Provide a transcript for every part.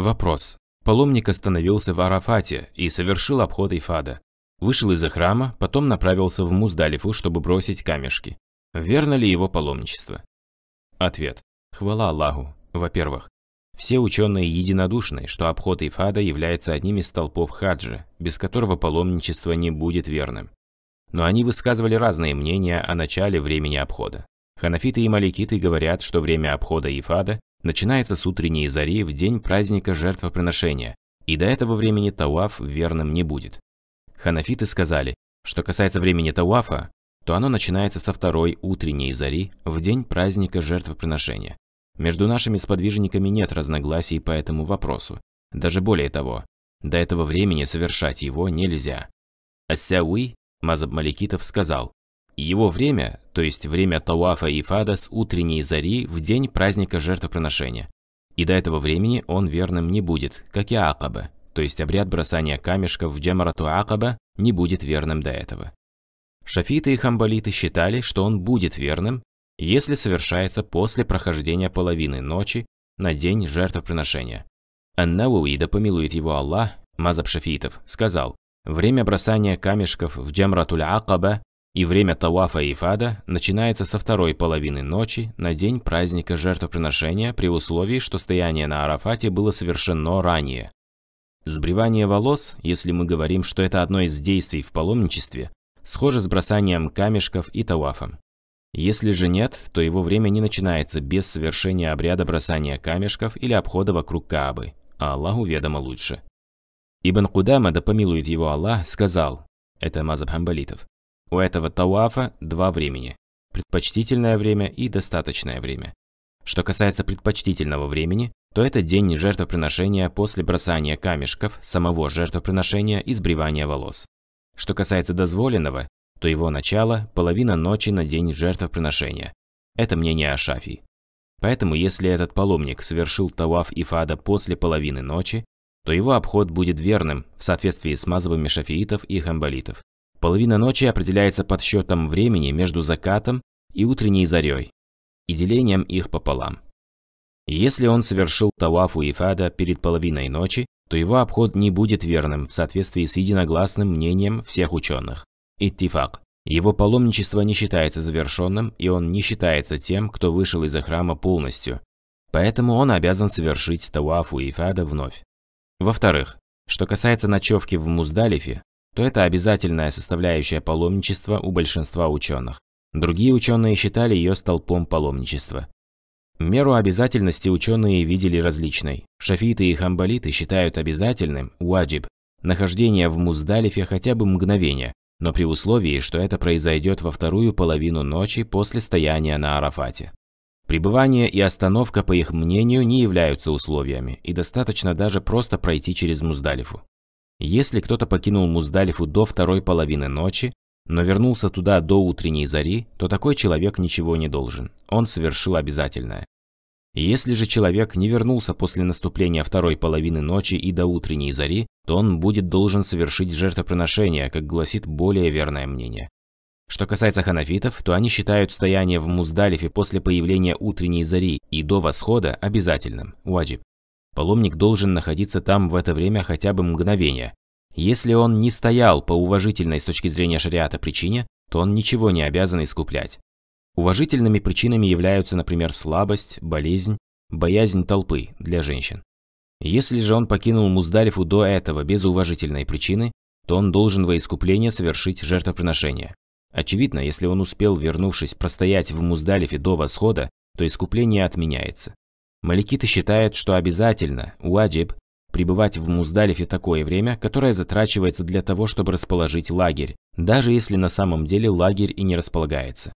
Вопрос. Паломник остановился в Арафате и совершил обход Ифада. Вышел из храма, потом направился в Муздалифу, чтобы бросить камешки. Верно ли его паломничество? Ответ. Хвала Аллаху. Во-первых, все ученые единодушны, что обход Ифада является одним из столпов хаджа, без которого паломничество не будет верным. Но они высказывали разные мнения о начале времени обхода. Ханафиты и маликиты говорят, что время обхода Ифада Начинается с утренней зари в день праздника жертвоприношения, и до этого времени Тауаф верным не будет. Ханафиты сказали, что касается времени Тауафа, то оно начинается со второй утренней зари в день праздника жертвоприношения. Между нашими сподвижниками нет разногласий по этому вопросу. Даже более того, до этого времени совершать его нельзя. Ассяуи, Мазаб Маликитов, сказал, его время то есть время Тауафа и Фада с утренней зари в день праздника жертвоприношения. И до этого времени он верным не будет, как и Акаба, то есть обряд бросания камешков в Джамарату Акаба не будет верным до этого. Шафиты и хамбалиты считали, что он будет верным, если совершается после прохождения половины ночи на день жертвоприношения. Ан-Навуи, да помилует его Аллах, мазаб шафитов, сказал, время бросания камешков в джамратуля Акаба и время Тауафа и Ифада начинается со второй половины ночи на день праздника жертвоприношения при условии, что стояние на Арафате было совершено ранее. Сбривание волос, если мы говорим, что это одно из действий в паломничестве, схоже с бросанием камешков и тауафом. Если же нет, то его время не начинается без совершения обряда бросания камешков или обхода вокруг Каабы, а Аллаху ведомо лучше. Ибн Кудама, да помилует его Аллах, сказал, это Мазаб Хамбалитов, у этого тауафа два времени – предпочтительное время и достаточное время. Что касается предпочтительного времени, то это день жертвоприношения после бросания камешков, самого жертвоприношения и сбривания волос. Что касается дозволенного, то его начало – половина ночи на день жертвоприношения. Это мнение Ашафий. Поэтому если этот паломник совершил и Ифада после половины ночи, то его обход будет верным в соответствии с мазовыми шафиитов и хамбалитов. Половина ночи определяется подсчетом времени между закатом и утренней зарей и делением их пополам. Если он совершил тавафу и фада перед половиной ночи, то его обход не будет верным в соответствии с единогласным мнением всех ученых. Иттифак. Его паломничество не считается завершенным, и он не считается тем, кто вышел из храма полностью. Поэтому он обязан совершить тавафу и фада вновь. Во-вторых, что касается ночевки в Муздалифе, то это обязательная составляющая паломничества у большинства ученых. Другие ученые считали ее столпом паломничества. Меру обязательности ученые видели различной. Шафиты и хамбалиты считают обязательным, уаджиб, нахождение в Муздалифе хотя бы мгновение, но при условии, что это произойдет во вторую половину ночи после стояния на Арафате. Пребывание и остановка, по их мнению, не являются условиями, и достаточно даже просто пройти через Муздалифу. Если кто-то покинул Муздалифу до второй половины ночи, но вернулся туда до утренней зари, то такой человек ничего не должен. Он совершил обязательное. Если же человек не вернулся после наступления второй половины ночи и до утренней зари, то он будет должен совершить жертвоприношение, как гласит более верное мнение. Что касается ханафитов, то они считают стояние в Муздалифе после появления утренней зари и до восхода обязательным, уаджиб. Паломник должен находиться там в это время хотя бы мгновение. Если он не стоял по уважительной с точки зрения шариата причине, то он ничего не обязан искуплять. Уважительными причинами являются, например, слабость, болезнь, боязнь толпы для женщин. Если же он покинул Муздалифу до этого без уважительной причины, то он должен во искупление совершить жертвоприношение. Очевидно, если он успел, вернувшись, простоять в Муздалифе до восхода, то искупление отменяется. Маликиты считают, что обязательно, уаджиб, пребывать в Муздалифе такое время, которое затрачивается для того, чтобы расположить лагерь, даже если на самом деле лагерь и не располагается.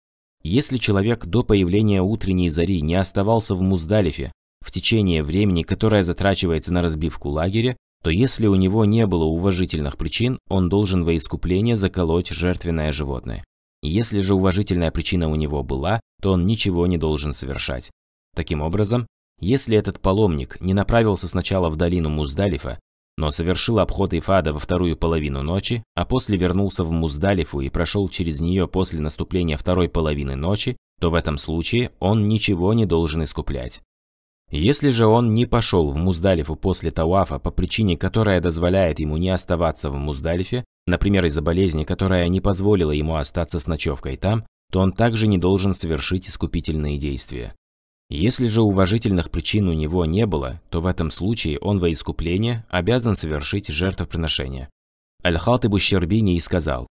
Если человек до появления утренней зари не оставался в Муздалифе в течение времени, которое затрачивается на разбивку лагеря, то если у него не было уважительных причин, он должен во искупление заколоть жертвенное животное. Если же уважительная причина у него была, то он ничего не должен совершать. Таким образом, если этот паломник не направился сначала в долину Муздалифа, но совершил обход Ифада во вторую половину ночи, а после вернулся в Муздалифу и прошел через нее после наступления второй половины ночи, то в этом случае он ничего не должен искуплять. Если же он не пошел в Муздалифу после Тауафа по причине, которая дозволяет ему не оставаться в Муздалифе, например, из-за болезни, которая не позволила ему остаться с ночевкой там, то он также не должен совершить искупительные действия. Если же уважительных причин у него не было, то в этом случае он во искупление обязан совершить жертвоприношение. Аль-Халтибу Щербини и сказал,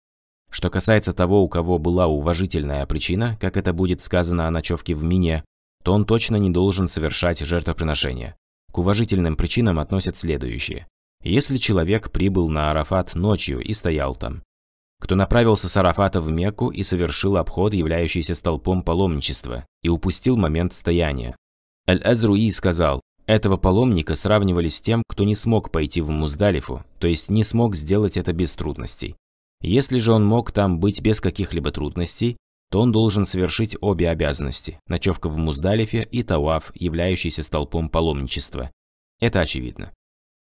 что касается того, у кого была уважительная причина, как это будет сказано о ночевке в мине, то он точно не должен совершать жертвоприношение. К уважительным причинам относят следующие. Если человек прибыл на Арафат ночью и стоял там, кто направился с Арафата в Мекку и совершил обход, являющийся столпом паломничества, и упустил момент стояния. Аль-Азруи сказал, этого паломника сравнивали с тем, кто не смог пойти в Муздалифу, то есть не смог сделать это без трудностей. Если же он мог там быть без каких-либо трудностей, то он должен совершить обе обязанности – ночевка в Муздалифе и Тауаф, являющийся столпом паломничества. Это очевидно.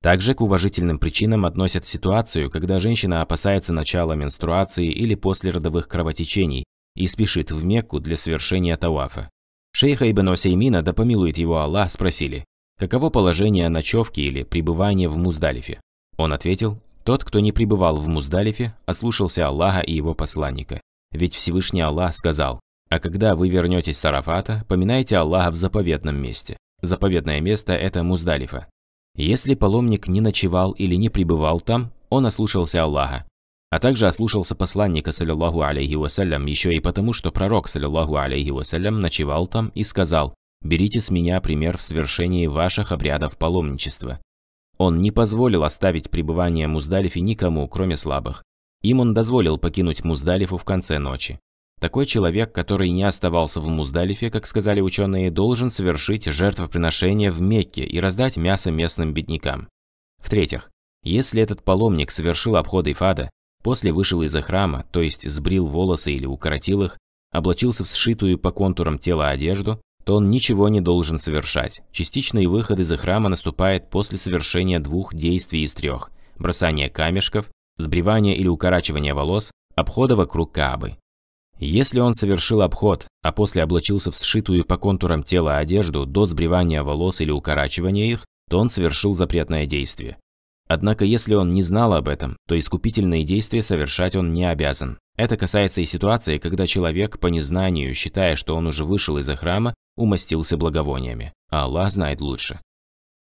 Также к уважительным причинам относят ситуацию, когда женщина опасается начала менструации или послеродовых кровотечений и спешит в Мекку для совершения тавафа. Шейха Ибн Осеймина, да помилует его Аллах, спросили, каково положение ночевки или пребывания в Муздалифе? Он ответил, тот, кто не пребывал в Муздалифе, ослушался Аллаха и его посланника. Ведь Всевышний Аллах сказал, а когда вы вернетесь с Арафата, поминайте Аллаха в заповедном месте. Заповедное место – это Муздалифа. Если паломник не ночевал или не пребывал там, он ослушался Аллаха, а также ослушался посланника, саллиллаху алейхи вассалям, еще и потому, что пророк, саллиллаху алейхи вассалям, ночевал там и сказал «Берите с меня пример в свершении ваших обрядов паломничества». Он не позволил оставить пребывание Муздалифи никому, кроме слабых. Им он дозволил покинуть Муздалифу в конце ночи. Такой человек, который не оставался в Муздалифе, как сказали ученые, должен совершить жертвоприношение в Мекке и раздать мясо местным беднякам. В-третьих, если этот паломник совершил обход Ифада, после вышел из храма, то есть сбрил волосы или укоротил их, облачился в сшитую по контурам тела одежду, то он ничего не должен совершать. Частичный выход из храма наступает после совершения двух действий из трех – бросания камешков, сбривания или укорачивания волос, обхода вокруг Каабы. Если он совершил обход, а после облачился в сшитую по контурам тела одежду до сбривания волос или укорачивания их, то он совершил запретное действие. Однако, если он не знал об этом, то искупительные действия совершать он не обязан. Это касается и ситуации, когда человек, по незнанию, считая, что он уже вышел из храма, умастился благовониями, а Аллах знает лучше.